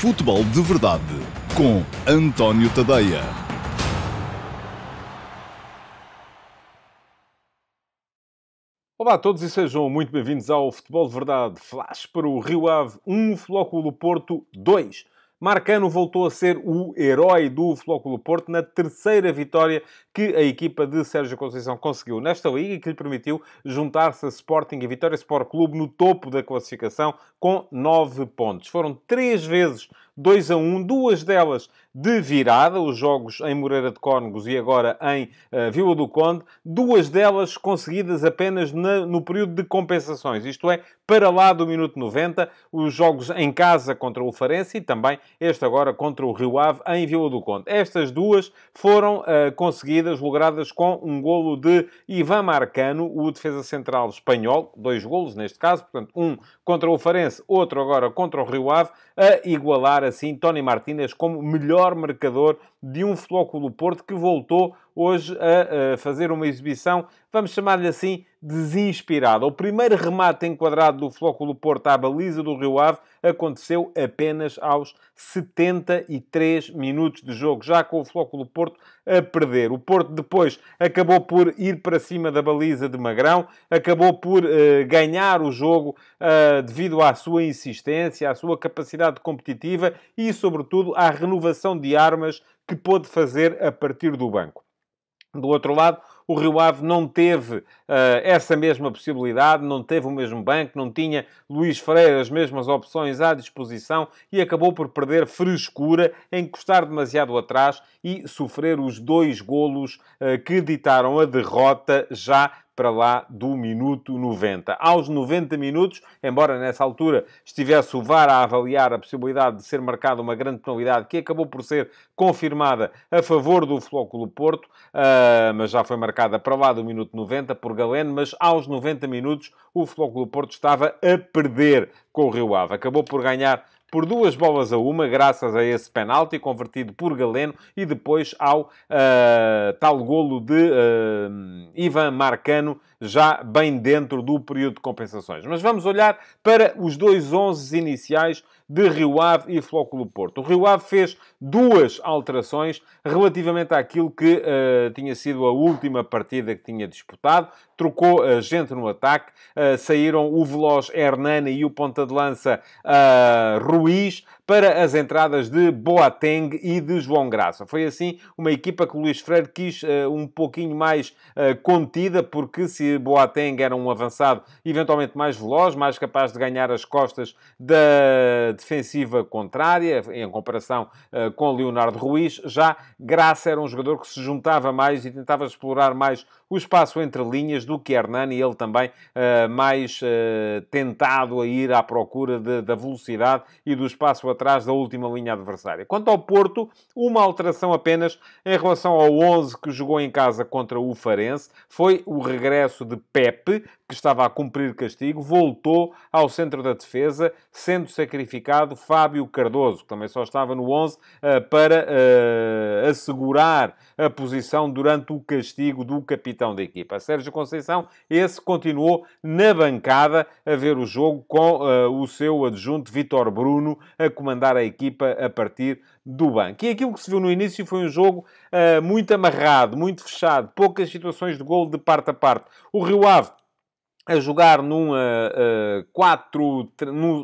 Futebol de Verdade com António Tadeia. Olá a todos e sejam muito bem-vindos ao Futebol de Verdade. Flash para o Rio Ave 1, Flóculo Porto 2. Marcano voltou a ser o herói do Flóculo Porto na terceira vitória que a equipa de Sérgio Conceição conseguiu nesta liga e que lhe permitiu juntar-se a Sporting e Vitória Sport Clube no topo da classificação com 9 pontos. Foram três vezes 2 a 1, duas delas de virada, os jogos em Moreira de Cónegos e agora em uh, Vila do Conde, duas delas conseguidas apenas na, no período de compensações, isto é, para lá do minuto 90, os jogos em casa contra o Farense e também este agora contra o Rio Ave em Vila do Conde. Estas duas foram uh, conseguidas saídas logradas com um golo de Ivan Marcano, o defesa central espanhol, dois golos neste caso, portanto, um contra o Farense, outro agora contra o Rio Ave, a igualar assim Tony Martínez como melhor marcador de um Futebol Clube Porto que voltou hoje a, a fazer uma exibição, vamos chamar-lhe assim, desinspirada. O primeiro remate enquadrado do Flóculo Porto à baliza do Rio Ave aconteceu apenas aos 73 minutos de jogo, já com o Flóculo Porto a perder. O Porto depois acabou por ir para cima da baliza de Magrão, acabou por eh, ganhar o jogo eh, devido à sua insistência, à sua capacidade competitiva e, sobretudo, à renovação de armas que pôde fazer a partir do banco. Do outro lado, o Rio Ave não teve uh, essa mesma possibilidade, não teve o mesmo banco, não tinha Luís Freire as mesmas opções à disposição e acabou por perder frescura, encostar demasiado atrás e sofrer os dois golos uh, que ditaram a derrota já para lá do minuto 90. Aos 90 minutos, embora nessa altura estivesse o VAR a avaliar a possibilidade de ser marcada uma grande penalidade que acabou por ser confirmada a favor do Flóculo Porto, uh, mas já foi marcada para lá do minuto 90 por Galeno, mas aos 90 minutos o Flóculo Porto estava a perder com o Rio Ave. Acabou por ganhar por duas bolas a uma, graças a esse penalti convertido por Galeno e depois ao uh, tal golo de uh, Ivan Marcano já bem dentro do período de compensações. Mas vamos olhar para os dois 11 iniciais de Rio Ave e Flóculo Porto. O Rio Ave fez duas alterações relativamente àquilo que uh, tinha sido a última partida que tinha disputado. Trocou uh, gente no ataque, uh, saíram o veloz Hernani e o ponta de lança eh, Ruiz para as entradas de Boateng e de João Graça. Foi assim uma equipa que o Luís Freire quis uh, um pouquinho mais uh, contida, porque se Boateng era um avançado eventualmente mais veloz, mais capaz de ganhar as costas da defensiva contrária, em comparação uh, com Leonardo Ruiz, já Graça era um jogador que se juntava mais e tentava explorar mais o espaço entre linhas do que Hernani, ele também mais tentado a ir à procura de, da velocidade e do espaço atrás atrás da última linha adversária. Quanto ao Porto, uma alteração apenas em relação ao 11 que jogou em casa contra o Farense, foi o regresso de Pepe, que estava a cumprir castigo, voltou ao centro da defesa, sendo sacrificado Fábio Cardoso, que também só estava no 11, eh, para eh, assegurar a posição durante o castigo do capitão da equipa. Sérgio Conceição, esse continuou na bancada a ver o jogo com eh, o seu adjunto Vitor Bruno a comandar a equipa a partir do banco. E aquilo que se viu no início foi um jogo muito amarrado, muito fechado, poucas situações de gol de parte a parte. O Rio Ave a jogar num, uh, uh, 4,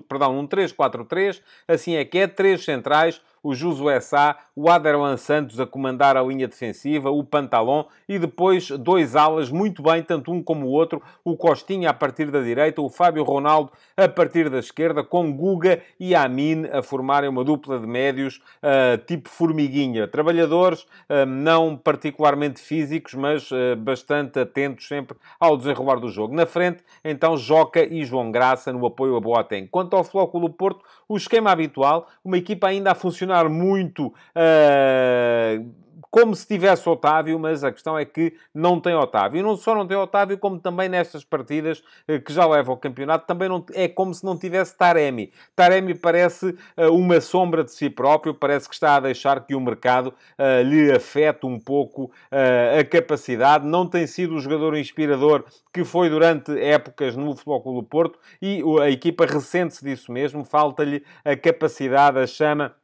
perdão, num 3-4-3, assim é que é, três centrais, o Josué Sá, o Aderlan Santos a comandar a linha defensiva, o Pantalon e depois dois alas muito bem, tanto um como o outro, o Costinha a partir da direita, o Fábio Ronaldo a partir da esquerda, com Guga e Amin a formarem uma dupla de médios uh, tipo formiguinha. Trabalhadores uh, não particularmente físicos, mas uh, bastante atentos sempre ao desenrolar do jogo. Na frente, então, Joca e João Graça no apoio a Boateng. Quanto ao Flóculo Porto, o esquema habitual, uma equipa ainda a funcionar muito. Uh, como se tivesse Otávio, mas a questão é que não tem Otávio. E não só não tem Otávio, como também nestas partidas eh, que já leva ao campeonato, também não, é como se não tivesse Taremi. Taremi parece uh, uma sombra de si próprio, parece que está a deixar que o mercado uh, lhe afete um pouco uh, a capacidade. Não tem sido o jogador inspirador que foi durante épocas no Futebol Clube do Porto e a equipa ressente-se disso mesmo, falta-lhe a capacidade, a chama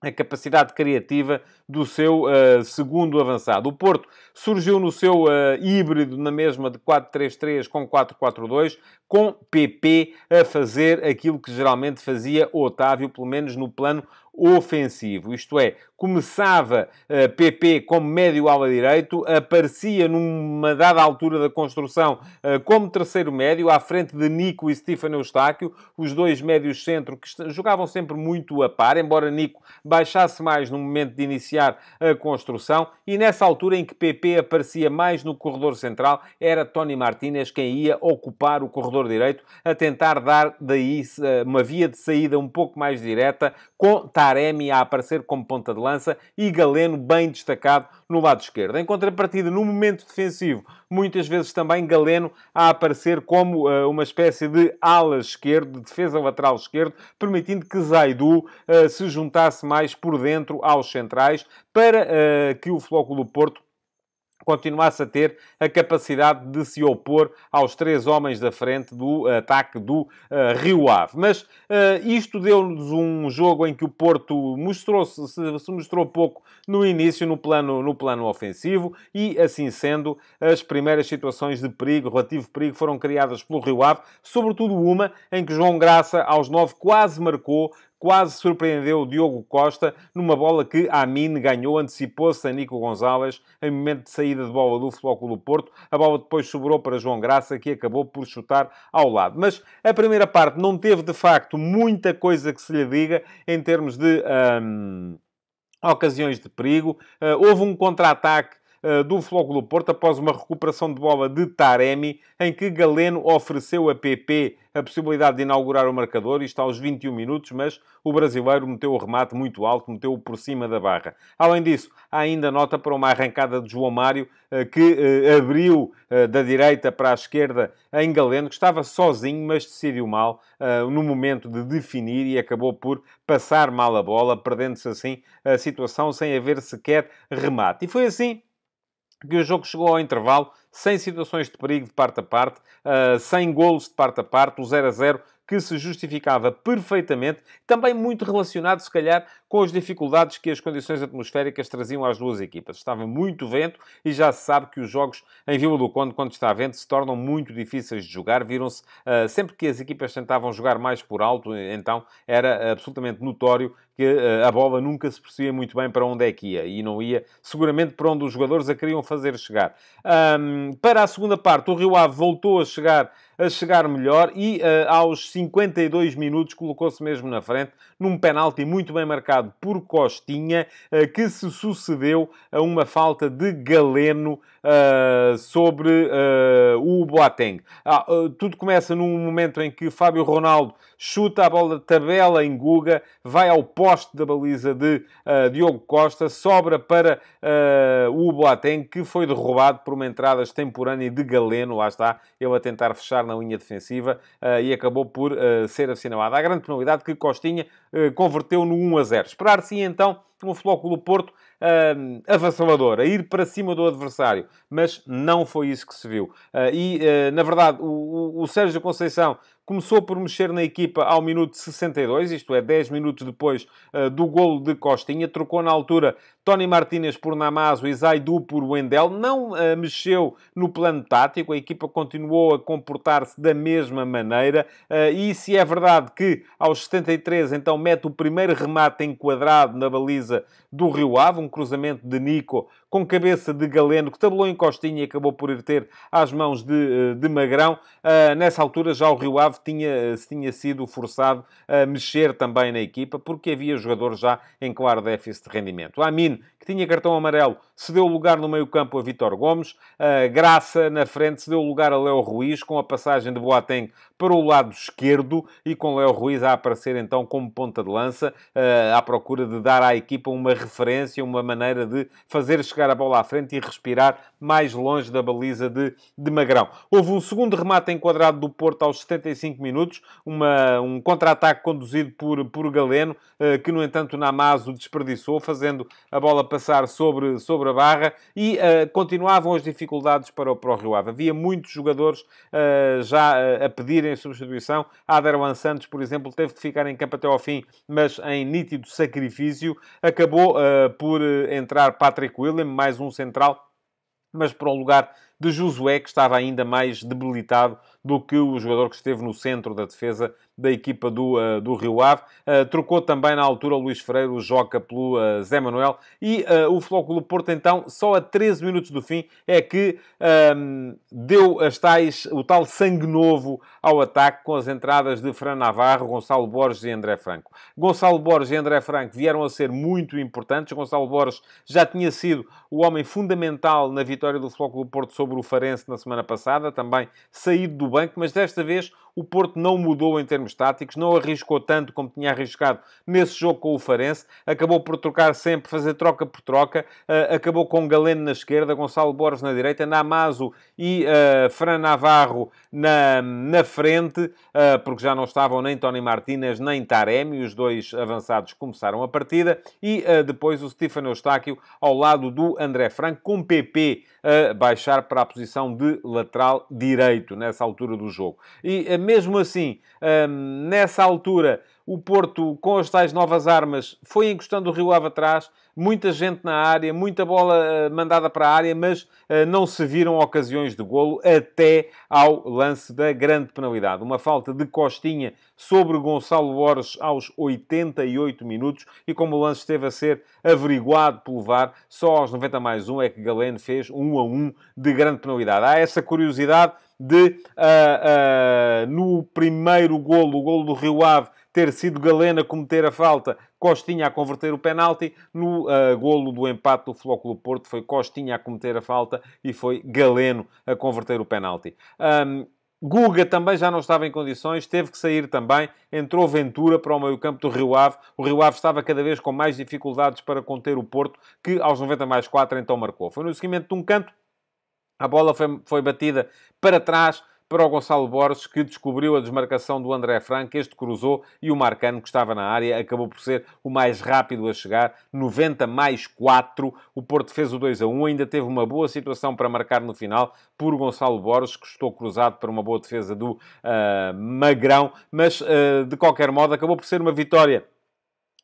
a capacidade criativa do seu uh, segundo avançado. O Porto surgiu no seu uh, híbrido na mesma de 4-3-3 com 4-4-2, com PP a fazer aquilo que geralmente fazia Otávio, pelo menos no plano ofensivo. Isto é, começava uh, eh, PP como médio ala direito, aparecia numa dada altura da construção uh, como terceiro médio, à frente de Nico e Stefano Eustáquio, os dois médios centro que jogavam sempre muito a par, embora Nico baixasse mais no momento de iniciar a construção, e nessa altura em que PP aparecia mais no corredor central, era Tony Martínez quem ia ocupar o corredor Corredor Direito, a tentar dar daí eh, uma via de saída um pouco mais direta, com Taremi a aparecer como ponta de lança e Galeno bem destacado no lado esquerdo. Em contrapartida, no momento defensivo, muitas vezes também Galeno a aparecer como uh, uma espécie de ala esquerdo, de defesa lateral esquerdo, permitindo que Zaidu uh, se juntasse mais por dentro aos centrais para uh, que o Flóculo Porto continuasse a ter a capacidade de se opor aos três homens da frente do ataque do uh, Rio Ave. Mas uh, isto deu-nos um jogo em que o Porto mostrou -se, se mostrou pouco no início no plano, no plano ofensivo e, assim sendo, as primeiras situações de perigo, relativo perigo, foram criadas pelo Rio Ave, sobretudo uma em que João Graça, aos nove, quase marcou quase surpreendeu Diogo Costa numa bola que Amin ganhou, antecipou-se a Nico Gonzalez em momento de saída de bola do Futebol Clube do Porto. A bola depois sobrou para João Graça, que acabou por chutar ao lado. Mas a primeira parte não teve, de facto, muita coisa que se lhe diga em termos de... Hum, ocasiões de perigo. Uh, houve um contra-ataque eh, do Flóculo Porto após uma recuperação de bola de Taremi, em que Galeno ofereceu a PP a possibilidade de inaugurar o marcador, isto aos 21 minutos, mas o brasileiro meteu o remate muito alto, meteu-o por cima da barra. Além disso, há ainda nota para uma arrancada de João Mário, eh, que eh, abriu da direita para a esquerda em Galeno, que estava sozinho, mas decidiu mal no momento de definir e acabou por passar mal a bola, perdendo-se assim a situação sem haver sequer remate. E foi assim que o jogo chegou ao intervalo sem situações de perigo de parte a parte, uh, sem golos de parte a parte, o 0 a 0 que se justificava perfeitamente, também muito relacionado, se calhar, com as dificuldades que as condições atmosféricas traziam às duas equipas. Estava muito vento e já se sabe que os jogos em Vila do Conde, quando está vento, se tornam muito difíceis de jogar. Viram-se, uh, sempre que as equipas tentavam jogar mais por alto, então era absolutamente notório que uh, a bola nunca se percebia muito bem para onde é que ia e não ia seguramente para onde os jogadores a queriam fazer chegar. Um, para a segunda parte, o Rio Ave voltou a chegar a chegar melhor e uh, aos 52 minutos colocou-se mesmo na frente num penalti muito bem marcado marcado por Costinha, eh, que se sucedeu a uma falta de Galeno eh, sobre eh, o Boateng. Ah, tudo começa num momento em que Fábio Ronaldo chuta a bola de tabela em Guga, vai ao poste da baliza de Diogo Costa, sobra para o Boateng, que foi derrubado por uma entrada extemporânea de Galeno, lá está, ele a tentar fechar na linha defensiva e acabou por ser assinalado. A grande penalidade que Costinha converteu no 1 a 0. Esperar-se então um Futebol do Porto uh, avassalador, a ir para cima do adversário. Mas não foi isso que se viu. Uh, e, uh, na verdade, o, o, o Sérgio Conceição começou por mexer na equipa ao minuto 62, isto é, 10 minutos depois uh, do golo de Costinha. Trocou na altura Tony Martínez por Namazo e Zaidu por Wendel. Não uh, mexeu no plano tático, a equipa continuou a comportar-se da mesma maneira. Uh, e se é verdade que aos 73 então mete o primeiro remate enquadrado na baliza do Rio Ave, um cruzamento de Nico com cabeça de Galeno, que tabelou em Costinha e acabou por ir ter às mãos de, eh, de Magrão. Ah, nessa altura já o Rio Ave tinha, eh, tinha sido forçado a mexer também na equipa, porque havia jogadores já em claro déficit de rendimento. Amin tinha cartão amarelo, cedeu lugar no meio-campo a Vitor Gomes, Graça na frente cedeu lugar a Léo Ruiz, com a passagem de Boateng para o lado esquerdo e com Léo Ruiz a aparecer então como ponta de lança, eh, à procura de dar à equipa uma referência, uma maneira de fazer chegar a bola à frente e respirar mais longe da baliza de, de Magrão. Houve um segundo remate enquadrado do Porto aos 75 minutos, uma, um contra-ataque conduzido por, por Galeno, eh, que no entanto Namazo desperdiçou, fazendo a bola passar passar sobre, sobre a barra e uh, continuavam as dificuldades para o, para o Rio Ave. Havia muitos jogadores uh, já uh, a pedirem substituição. Aderwan Santos, por exemplo, teve de ficar em campo até ao fim, mas em nítido sacrifício. Acabou por entrar Patrick Willem, mais um central mas para o lugar de Josué, que estava ainda mais debilitado do que o jogador que esteve no centro da defesa da equipa do, uh, do Rio Ave. Uh, trocou também na altura Luís Freire, o Joca, pelo uh, Zé Manuel. E o Flóculo Porto, então, só a 13 minutos do fim, é que ehm, deu as tais, o tal sangue novo ao ataque com as entradas de Fran Navarro, Gonçalo Borges e André Franco. Gonçalo Borges e André Franco vieram a ser muito importantes. Gonçalo Borges já tinha sido o homem fundamental na vitória do Flóculo Porto sobre sobre o Farense na semana passada, também saído do banco, mas desta vez o Porto não mudou em termos táticos, não arriscou tanto como tinha arriscado nesse jogo com o Farense, acabou por trocar sempre, fazer troca por troca, uh, acabou com Galeno na esquerda, Gonçalo Borges na direita, Namazo e uh, Fran Navarro na, na frente, uh, porque já não estavam nem Tony Martinez nem Taremi, os dois avançados começaram a partida, e depois o Stefano Eustáquio ao lado do André Franco, com PP a baixar para a posição de lateral direito nessa altura do jogo. E mesmo assim, nessa altura, o Porto, com as tais novas armas, foi encostando o Rio Ave atrás, muita gente na área, muita bola ah, mandada para a área, mas uh, não se viram ocasiões de golo até ao lance da grande penalidade. Uma falta de Costinha sobre Gonçalo Borges aos 88 minutos e como o lance esteve a ser averiguado pelo VAR, só aos 90 mais 1 é que Galeno fez 1 a 1 de grande penalidade. Há essa curiosidade de, uh, uh, no primeiro golo, o golo do Rio Ave, ter sido Galena a cometer a falta, Costinha a converter o penalti. No uh, golo do empate do Flóculo Porto foi Costinha a cometer a falta e foi Galeno a converter o penalti. Um, Guga também já não estava em condições, teve que sair também. Entrou Ventura para o meio-campo do Rio Ave. O Rio Ave estava cada vez com mais dificuldades para conter o Porto, que aos 90 mais 4 então marcou. Foi no seguimento de um canto a bola foi, foi batida para trás para o Gonçalo Borges, que descobriu a desmarcação do André Franco, este cruzou e o Marcano, que estava na área, acabou por ser o mais rápido a chegar, 90 mais 4, o Porto fez o 2 a 1, ainda teve uma boa situação para marcar no final por Gonçalo Borges, que estou cruzado para uma boa defesa do uh, Magrão, mas uh, de qualquer modo acabou por ser uma vitória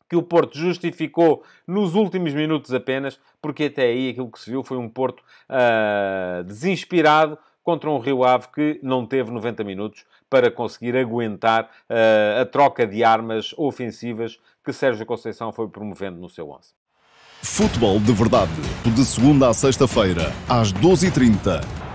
que o Porto justificou nos últimos minutos apenas, porque até aí aquilo que se viu foi um Porto uh, desinspirado contra um Rio Ave que não teve 90 minutos para conseguir aguentar uh, a troca de armas ofensivas que Sérgio Conceição foi promovendo no seu 11. Futebol de verdade, de segunda a sexta-feira, às 12h30.